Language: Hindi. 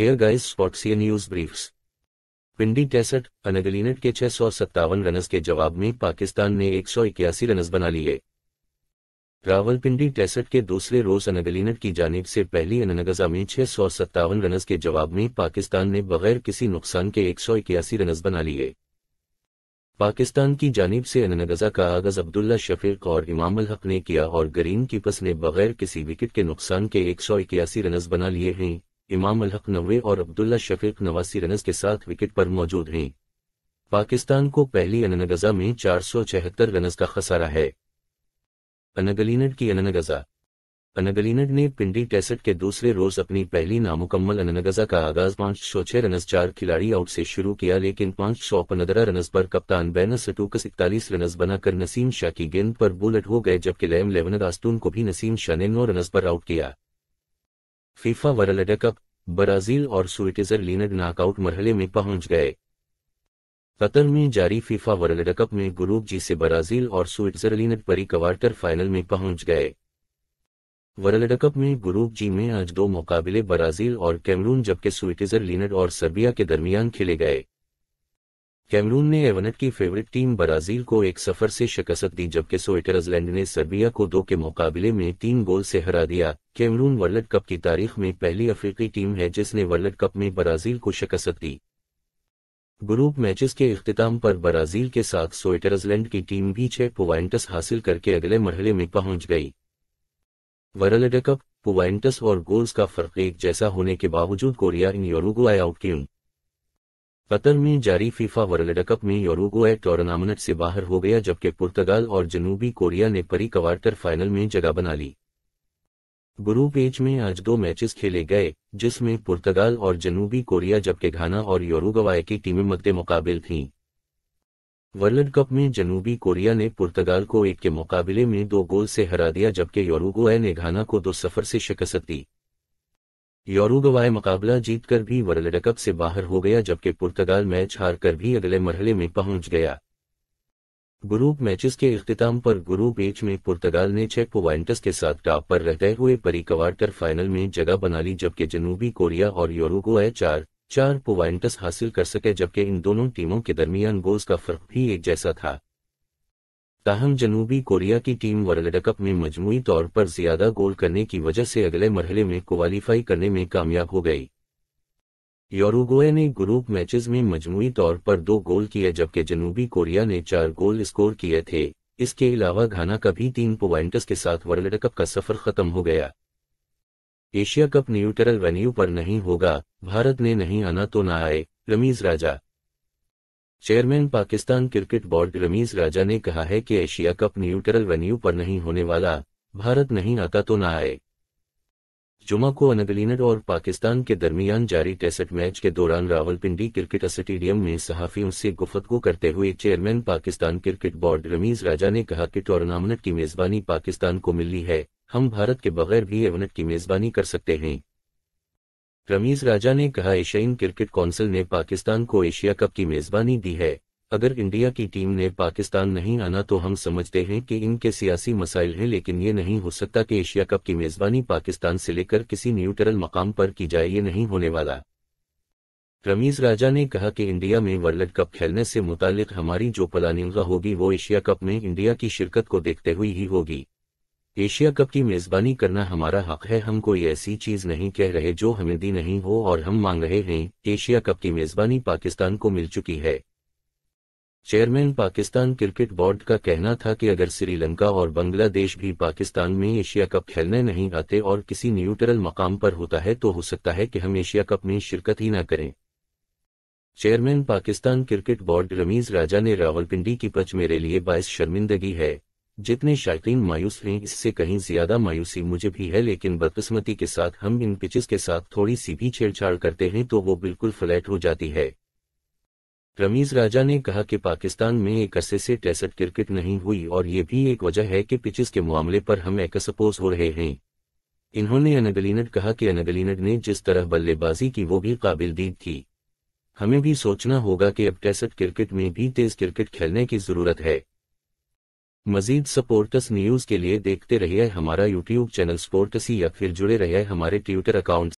हेयर गाइस स्पॉट्स ये न्यूज ब्रीफ्स पिंडी टेसट अनगलिनेट के छह सौ सत्तावन रनस के जवाब में पाकिस्तान ने एक सौ इक्यासी रनस बना लिए रावलपिंडी टेसट के दूसरे रोज अनगलिनट की जानेब से पहली अननगजा में छह सौ सत्तावन रनस के जवाब में पाकिस्तान ने बगैर किसी नुकसान के एक सौ इक्यासी रनस बना लिए पाकिस्तान की जानब से अननगजा का आगज अब्दुल्ला शफीक और इमाम अल हक ने किया और ग्रीन कीपर्स ने बगैर किसी विकेट के नुकसान के एक सौ इक्यासी रनस बना लिए हैं इमाम अलहक नवे और अब्दुल्ला शफीक नवासी रनस के साथ विकेट पर मौजूद हैं पाकिस्तान को पहली अननगजा में चार सौ चौहत्तर रनस का खसारा है अनगलीनड की अननगजा अनगलीनड ने पिंडी टेस्ट के दूसरे रोज अपनी पहली नामुकम्मल अननगजा का आगाज पांच सौ छह रनस चार खिलाड़ी आउट से शुरू किया लेकिन पांच सौ पंद्रह रनस पर कप्तान बैनस टूकस इकतालीस रनस बनाकर नसीम शाह की गेंद पर बुलेट हो गए जबकि लैम लेवन आस्तून को भी नसीम शाह ने नौ रनस पर आउट किया फीफा वर्ल्ड कप ब्राजील और स्विट्जरलैंड नाकआउट मरहले में पहुंच गए कतर में जारी फीफा वर्ल्ड कप में ग्रुप जी से ब्राजील और स्विट्जरलैंड परी क्वार्टर फाइनल में पहुंच गए वर्ल्ड कप में ग्रुप जी में आज दो मुकाबले ब्राजील और कैमरून जबकि स्विट्जरलैंड और सर्बिया के दरमियान खेले गए कैमरून ने एवनेट की फेवरेट टीम ब्राजील को एक सफर से शिकस्त दी जबकि स्विटरलैंड ने सर्बिया को दो के मुकाबले में तीन गोल से हरा दिया कैमरून वर्ल्ड कप की तारीख में पहली अफ्रीकी टीम है जिसने वर्ल्ड कप में ब्राजील को शिकस्त दी ग्रुप मैचेस के अख्ताम पर ब्राजील के साथ स्विटरलैंड की टीम भी छह पोवाइंटस हासिल करके अगले मरहले में पहुंच गई वर्ल्ड कप पुवाइंटस और गोल्स का फर्क एक जैसा होने के बावजूद कोरिया इन यूरुगुआई आउट क्यून कतर में जारी फीफा वर्ल्ड कप में यूरोगोए टूर्नामेंट से बाहर हो गया जबकि पुर्तगाल और जनूबी कोरिया ने परी क्वार्टर फाइनल में जगह बना ली ग्रुप एच में आज दो मैचेस खेले गए जिसमें पुर्तगाल और जनूबी कोरिया जबकि घाना और यूरोगवाए की टीमें मद्दे मुकाबिल थीं वर्ल्ड कप में जनूबी कोरिया ने पुर्तगाल को एक के मुकाबले में दो गोल से हरा दिया जबकि यूरोगोए ने घाना को दो सफर से शिकस्त दी योरुगवाय मुकाबला जीतकर भी वर्ल्ड कप से बाहर हो गया जबकि पुर्तगाल मैच हार कर भी अगले मरहले में पहुंच गया ग्रुप मैचेस के अख्ताम पर ग्रुप एच में पुर्तगाल ने चेक पोवाइंटस के साथ टॉप पर रहते हुए परी कवाड़कर फाइनल में जगह बना ली जबकि जनूबी कोरिया और योरुगवाय चार चार पोवाइंटस हासिल कर सके जबकि इन दोनों टीमों के दरमियान गोल्स का फर्क भी एक जैसा था ताहम जनूबी कोरिया की टीम वर्ल्ड कप में मजमू तौर पर ज्यादा गोल करने की वजह से अगले मरहले में क्वालिफाई करने में कामयाब हो गई यूरोगोए ने ग्रुप मैचेस में मजमू तौर पर दो गोल किए जबकि जनूबी कोरिया ने चार गोल स्कोर किए थे इसके अलावा घाना का भी तीन पॉइंट्स के साथ वर्ल्ड कप का सफर खत्म हो गया एशिया कप न्यूट्रल वेन्यू पर नहीं होगा भारत ने नहीं आना तो ना आए Rameez Raja chairman Pakistan cricket board Rameez Raja ने कहा है कि एशिया कप न्यूट्रल वेन्यू पर नहीं होने वाला भारत नहीं आता तो ना आए जुमा को अनगलिनर और पाकिस्तान के दरमियान जारी टेस्ट मैच के दौरान रावलपिंडी क्रिकेट स्टेडियम में सहाफियों से गुफ्तगु करते हुए chairman Pakistan cricket board Rameez Raja ने कहा कि टूर्नामेंट की मेजबानी पाकिस्तान को मिली है हम भारत के बगैर भी एवनट की मेजबानी कर सकते हैं रमीज राजा ने कहा एशियन क्रिकेट काउंसिल ने पाकिस्तान को एशिया कप की मेजबानी दी है अगर इंडिया की टीम ने पाकिस्तान नहीं आना तो हम समझते हैं कि इनके सियासी मसाइल हैं लेकिन ये नहीं हो सकता कि एशिया कप की मेजबानी पाकिस्तान से लेकर किसी न्यूट्रल मकाम पर की जाए ये नहीं होने वाला रमीज राजा ने कहा कि इंडिया में वर्ल्ड कप खेलने से मुतालिक हमारी जो प्लानिंग होगी वो एशिया कप में इंडिया की शिरकत को देखते हुए ही होगी एशिया कप की मेजबानी करना हमारा हक है हम कोई ऐसी चीज नहीं कह रहे जो हमें दी नहीं हो और हम मांग रहे हैं एशिया कप की मेजबानी पाकिस्तान को मिल चुकी है चेयरमैन पाकिस्तान क्रिकेट बोर्ड का कहना था कि अगर श्रीलंका और बांग्लादेश भी पाकिस्तान में एशिया कप खेलने नहीं आते और किसी न्यूट्रल मकाम पर होता है तो हो सकता है कि हम एशिया कप में शिरकत ही न करें chairman Pakistan cricket board Rameez Raja ने रावलपिंडी की पच मेरे लिए बायस शर्मिंदगी है जितने शायकीन मायूस हैं इससे कहीं ज्यादा मायूसी मुझे भी है लेकिन बदकिस्मती के साथ हम इन पिचेस के साथ थोड़ी सी भी छेड़छाड़ करते हैं तो वो बिल्कुल फ्लैट हो जाती है रमीज राजा ने कहा कि पाकिस्तान में एक अरसे से टेस्ट क्रिकेट नहीं हुई और ये भी एक वजह है कि पिचेस के मामले पर हम सपोज हो रहे हैं इन्होंने अनगलिनड कहा कि अनगलिनड ने जिस तरह बल्लेबाजी की वो भी काबिल दीद थी हमें भी सोचना होगा कि अब टेस्ट क्रिकेट में भी तेज क्रिकेट खेलने की जरूरत है मजीद स्पोर्टस न्यूज के लिए देखते रहिए हमारा यूट्यूब चैनल स्पोर्टसी या फिर जुड़े रहिए हमारे ट्विटर अकाउंट